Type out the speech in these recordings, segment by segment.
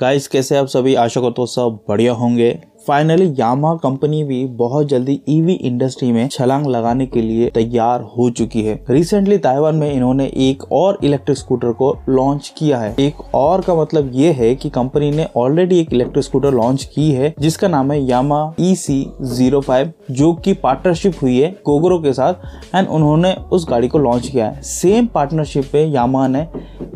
guys कैसे आप सभी आशा करता हूँ सब बढ़िया होंगे फाइनली यामा कंपनी भी बहुत जल्दी ईवी e इंडस्ट्री में छलांग लगाने के लिए तैयार हो चुकी है रिसेंटली ताइवान में इन्होंने एक और इलेक्ट्रिक स्कूटर को लॉन्च किया है एक और का मतलब ये है कि कंपनी ने ऑलरेडी एक इलेक्ट्रिक स्कूटर लॉन्च की है जिसका नाम है यामा ई सी जीरो फाइव जो की पार्टनरशिप हुई है गोगरो के साथ एंड उन्होंने उस गाड़ी को लॉन्च किया है सेम पार्टनरशिप पे यामा ने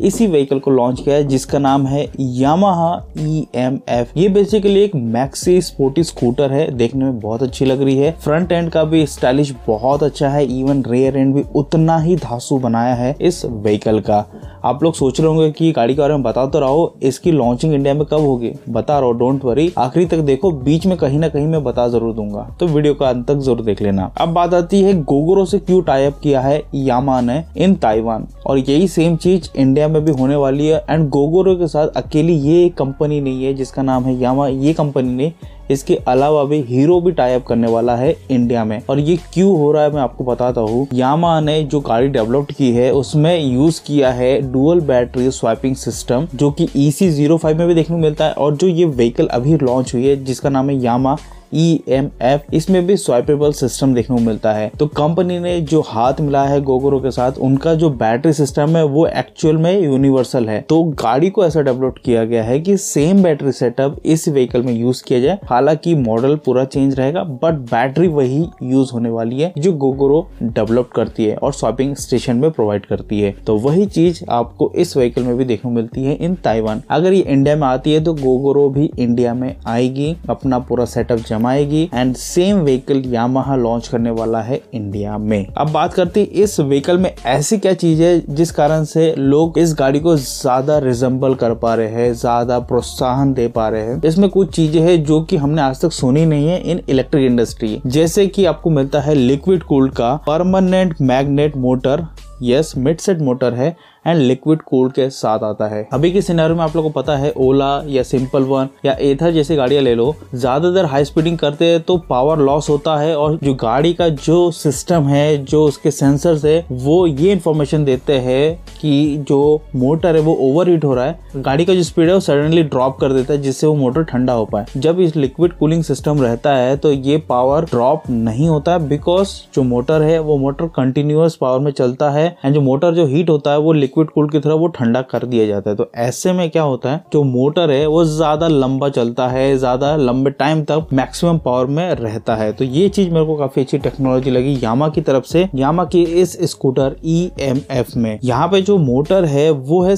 इसी व्हीकल को लॉन्च किया है जिसका नाम है यामा ई एम एफ ये बेसिकली एक मैक्सी स्पोर्ट स्पोर्टी स्कूटर है देखने में बहुत अच्छी लग रही है फ्रंट एंड का भी स्टाइलिश बहुत अच्छा है इवन रेयर एंड भी उतना ही धासु बनाया है इस व्हीकल का आप लोग सोच रहे होंगे कि गाड़ी के बारे में बता तो रहा हो इसकी लॉन्चिंग इंडिया में कब होगी बता रहा हूँ डोंट वरी आखिरी तक देखो बीच में कहीं ना कहीं मैं बता जरूर दूंगा तो वीडियो का अंत तक जरूर देख लेना अब बात आती है गोगोरो से क्यों टाइप किया है यामा ने इन ताइवान और यही सेम चीज इंडिया में भी होने वाली है एंड गोगोरो के साथ अकेली ये कंपनी नहीं है जिसका नाम है यामा ये कंपनी ने इसके अलावा भी हीरो भी टाइप करने वाला है इंडिया में और ये क्यों हो रहा है मैं आपको बताता हूँ यामा ने जो गाड़ी डेवलप की है उसमें यूज किया है डुअल बैटरी स्वाइपिंग सिस्टम जो कि ई सी जीरो फाइव में भी देखने को मिलता है और जो ये व्हीकल अभी लॉन्च हुई है जिसका नाम है यामा ई एम एफ इसमें भी स्वाइपेबल सिस्टम देखने को मिलता है तो कंपनी ने जो हाथ मिला है गोगोरो के साथ उनका जो बैटरी सिस्टम है वो एक्चुअल में यूनिवर्सल है तो गाड़ी को ऐसा डेवलप किया गया है कि सेम बैटरी सेटअप इस व्हीकल में यूज किया जाए हालांकि मॉडल पूरा चेंज रहेगा बट बैटरी वही यूज होने वाली है जो गोगोरो डेवलप करती है और स्वापिंग स्टेशन में प्रोवाइड करती है तो वही चीज आपको इस व्हीकल में भी देखने को मिलती है इन ताइवान अगर ये इंडिया में आती है तो गोगोरो भी इंडिया में आएगी अपना पूरा सेटअप जमा जमाएगी and same vehicle Yamaha launch करने वाला है इंडिया में अब बात करते हैं इस व्हीकल में ऐसी क्या चीज है जिस कारण से लोग इस गाड़ी को ज्यादा रिजम्बल कर पा रहे हैं ज्यादा प्रोत्साहन दे पा रहे हैं इसमें कुछ चीजें हैं जो कि हमने आज तक सुनी नहीं है इन इलेक्ट्रिक इंडस्ट्री जैसे कि आपको मिलता है लिक्विड कूल्ड का permanent magnet motor yes midset motor है एंड लिक्विड कूल के साथ आता है अभी के सिनेरियो में आप लोगों को पता है ओला या सिंपल वन या एथर जैसी गाड़ियां ले लो ज्यादातर हाई स्पीडिंग करते हैं तो पावर लॉस होता है और जो गाड़ी का जो सिस्टम है जो उसके सेंसर है वो ये इंफॉर्मेशन देते हैं कि जो मोटर है वो ओवर हीट हो रहा है गाड़ी का जो स्पीड है वो सडनली ड्रॉप कर देता है जिससे वो मोटर ठंडा हो पाए जब इस लिक्विड कूलिंग सिस्टम रहता है तो ये पावर ड्रॉप नहीं होता है बिकॉज जो मोटर है वो मोटर कंटिन्यूस पावर में चलता है एंड जो मोटर जो हीट होता है वो लिक्विड लिक्विड कूल की तरह वो ठंडा कर दिया जाता है तो ऐसे में क्या होता है जो मोटर है वो ज़्यादा लंबा चलता है ज़्यादा लंबे टाइम तक मैक्सिमम पावर में रहता है तो ये चीज़ मेरे को काफ़ी अच्छी टेक्नोलॉजी लगी यामा की तरफ से यामा के इस स्कूटर ई e में यहाँ पे जो मोटर है वो है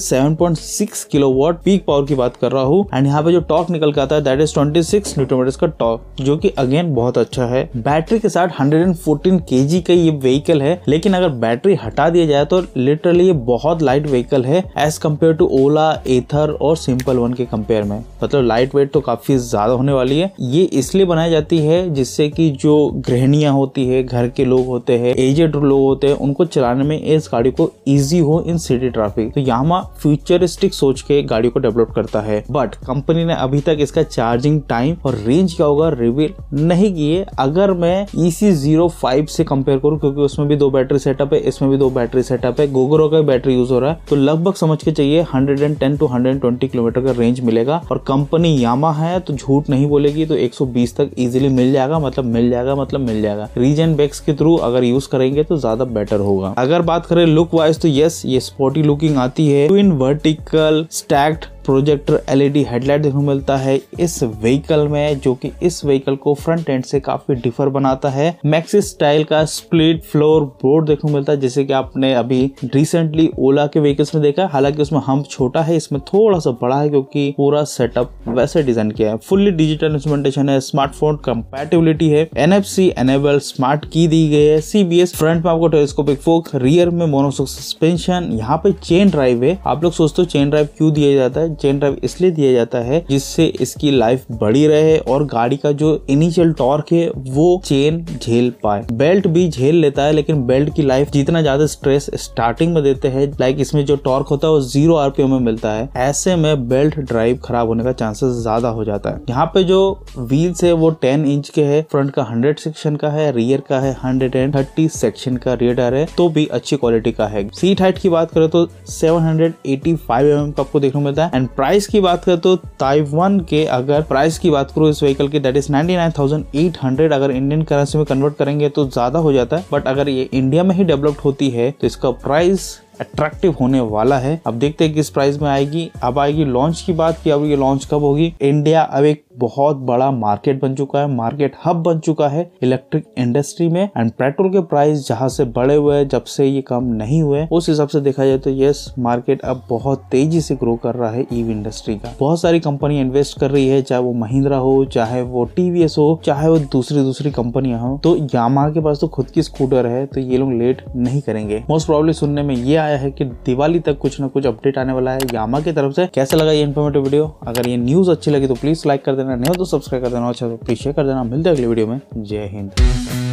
किलो वॉट पीक पावर की बात कर रहा हूँ एंड यहाँ पे जो टॉक निकल के आता है दैट इज सिक्स न्यूटन का टॉक जो की अगेन बहुत अच्छा है बैटरी के साथ के जी का ये व्हीकल है लेकिन अगर बैटरी हटा दिया जाए तो लिटरली ये बहुत लाइट व्हीकल है as compare to Ola Ather और सिंपल वन के कम्पेयर में मतलब लाइट वेट तो काफी ज्यादा होने वाली है ये इसलिए बनाई जाती है जिससे कि जो गृहणियां होती है घर के लोग होते हैं एजेड लोग होते हैं उनको चलाने में इस गाड़ी को ईजी हो इन सिटी ट्रैफिक तो यहाँ फ्यूचरिस्टिक सोच के गाड़ी को डेवलप करता है बट कंपनी ने अभी तक इसका चार्जिंग टाइम और रेंज क्या होगा रिवील नहीं किए अगर मैं इसी जीरो फाइव से कंपेयर करूँ क्योंकि उसमें भी दो बैटरी सेटअप है इसमें भी दो बैटरी सेटअप है गोगरो का बैटरी यूज हो रहा है तो लगभग समझ के चाहिए 110 टू 120 किलोमीटर का रेंज मिलेगा और कंपनी यामा है तो झूठ नहीं बोलेगी तो 120 तक इजिली मिल जाएगा मतलब मिल जाएगा मतलब मिल जाएगा रीजन बैक्स के थ्रू अगर यूज करेंगे तो ज्यादा बेटर होगा अगर बात करें लुक वाइज तो यस ये स्पोर्टी लुकिंग आती है twin vertical stacked projector LED headlight देखने को मिलता है इस व्हीकल में जो कि इस व्हीकल को फ्रंट एंड से काफी डिफर बनाता है मैक्सिस स्टाइल का स्प्लिट फ्लोर बोर्ड देखने को मिलता है जैसे कि आपने अभी रिसेंटली ओला के व्हीकल्स में देखा हालांकि उसमें हम छोटा है इसमें थोड़ा सा बड़ा है क्योंकि पूरा सेटअप वैसे डिजाइन किया है फुल्ली डिजिटल इंस्ट्रूमेंटेशन है स्मार्टफोन कंपेटेबिलिटी है एनएफसी एनेबल स्मार्ट की दी गई है सीबीएस फ्रंट में आपको टेलीस्कोपिक फोक रियर में मोनोसोक सस्पेंशन यहाँ पे चेन ड्राइव है आप लोग सोचते हो चेन ड्राइव क्यों दिया जाता है चेन ड्राइव इसलिए दिया जाता है जिससे इसकी लाइफ बढ़ी रहे और गाड़ी का जो इनिशियल टॉर्क है वो चेन झेल पाए बेल्ट भी झेल लेता है लेकिन बेल्ट की लाइफ जितना ज्यादा स्ट्रेस स्टार्टिंग में देते हैं लाइक इसमें जो टॉर्क होता है वो जीरो आरपीएम में मिलता है ऐसे में बेल्ट ड्राइव खराब होने का चांसेस ज्यादा हो जाता है यहाँ पे जो व्हील्स है वो टेन इंच के है फ्रंट का हंड्रेड सेक्शन का है रियर का है हंड्रेड एंड थर्टी सेक्शन का रियर टायर है तो भी अच्छी क्वालिटी का है सीट हाइट की बात करें तो seven hundred eighty five M M का आपको देखने को मिलता है एंड एंड प्राइस की बात करें तो ताइवान के अगर प्राइस की बात करूँ इस व्हीकल की दैट इज 99,800 अगर इंडियन करेंसी में कन्वर्ट करेंगे तो ज़्यादा हो जाता है बट अगर ये इंडिया में ही डेवलप्ड होती है तो इसका प्राइस अट्रैक्टिव होने वाला है अब देखते हैं किस प्राइस में आएगी अब आएगी लॉन्च की बात की अब ये लॉन्च कब होगी इंडिया अब एक बहुत बड़ा मार्केट बन चुका है मार्केट हब बन चुका है इलेक्ट्रिक इंडस्ट्री में एंड पेट्रोल के प्राइस जहां से बढ़े हुए हैं जब से ये कम नहीं हुए उस हिसाब से देखा जाए तो यस मार्केट अब बहुत तेजी से ग्रो कर रहा है ईवी इंडस्ट्री का बहुत सारी कंपनी इन्वेस्ट कर रही है चाहे वो महिंद्रा हो चाहे वो टीवीएस हो चाहे वो दूसरी दूसरी कंपनियां हो तो यामा के पास तो खुद की स्कूटर है तो ये लोग लेट नहीं करेंगे मोस्ट प्रॉब्लम सुनने में ये आया है कि दिवाली तक कुछ ना कुछ अपडेट आने वाला है यामा की तरफ से कैसे लगा ये इन्फॉर्मेटिव वीडियो अगर ये न्यूज़ अच्छी लगी तो प्लीज़ लाइक कर देना नहीं हो तो सब्सक्राइब कर देना अच्छा तो प्लीज शेयर कर देना मिलते अगले वीडियो में जय हिंद